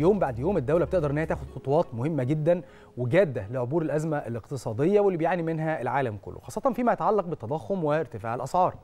يوم بعد يوم الدوله بتقدر ان هي تاخد خطوات مهمه جدا وجاده لعبور الازمه الاقتصاديه واللي بيعاني منها العالم كله خاصه فيما يتعلق بالتضخم وارتفاع الاسعار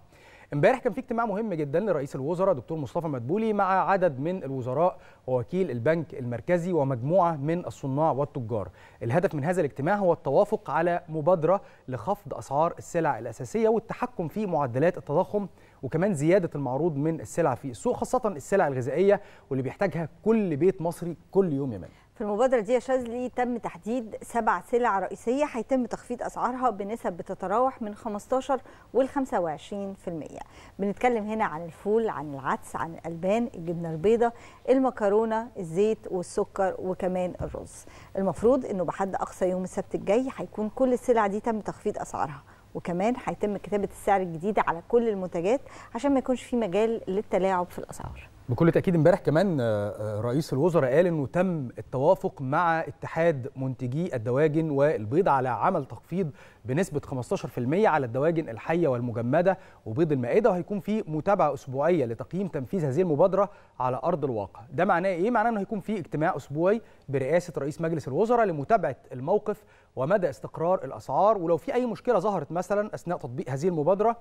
امبارح كان في اجتماع مهم جدا لرئيس الوزراء دكتور مصطفى مدبولي مع عدد من الوزراء ووكيل البنك المركزي ومجموعه من الصناع والتجار. الهدف من هذا الاجتماع هو التوافق على مبادره لخفض اسعار السلع الاساسيه والتحكم في معدلات التضخم وكمان زياده المعروض من السلع في السوق خاصه السلع الغذائيه واللي بيحتاجها كل بيت مصري كل يوم يا مان. في المبادرة دي يا شاذلي تم تحديد سبع سلع رئيسية هيتم تخفيض أسعارها بنسب بتتراوح من 15 وال 25% بنتكلم هنا عن الفول عن العدس عن الألبان الجبنة البيضاء المكرونة الزيت والسكر وكمان الرز المفروض أنه بحد أقصى يوم السبت الجاي هيكون كل السلع دي تم تخفيض أسعارها وكمان هيتم كتابة السعر الجديد على كل المنتجات عشان ما يكونش في مجال للتلاعب في الأسعار بكل تاكيد امبارح كمان آه، آه، رئيس الوزراء قال انه تم التوافق مع اتحاد منتجي الدواجن والبيض على عمل تخفيض بنسبه 15% على الدواجن الحيه والمجمده وبيض المائده وهيكون في متابعه اسبوعيه لتقييم تنفيذ هذه المبادره على ارض الواقع ده معناه ايه معناه انه هيكون في اجتماع اسبوعي برئاسه رئيس مجلس الوزراء لمتابعه الموقف ومدى استقرار الاسعار ولو في اي مشكله ظهرت مثلا اثناء تطبيق هذه المبادره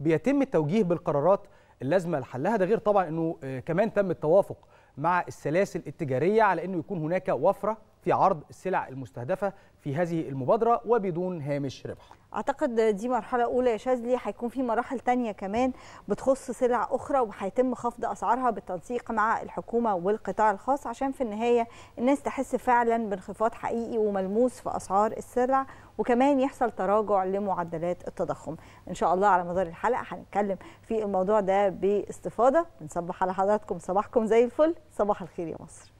بيتم التوجيه بالقرارات اللازمه لحلها ده غير طبعا انه آه، كمان تم التوافق مع السلاسل التجاريه على انه يكون هناك وفره في عرض السلع المستهدفة في هذه المبادرة وبدون هامش ربح اعتقد دي مرحله اولى يا شاذلي هيكون في مراحل تانية كمان بتخص سلع اخرى وهيتم خفض اسعارها بالتنسيق مع الحكومه والقطاع الخاص عشان في النهايه الناس تحس فعلا بانخفاض حقيقي وملموس في اسعار السلع وكمان يحصل تراجع لمعدلات التضخم ان شاء الله على مدار الحلقه هنتكلم في الموضوع ده باستفاضه بنصبح على حضراتكم صباحكم زي الفل صباح الخير يا مصر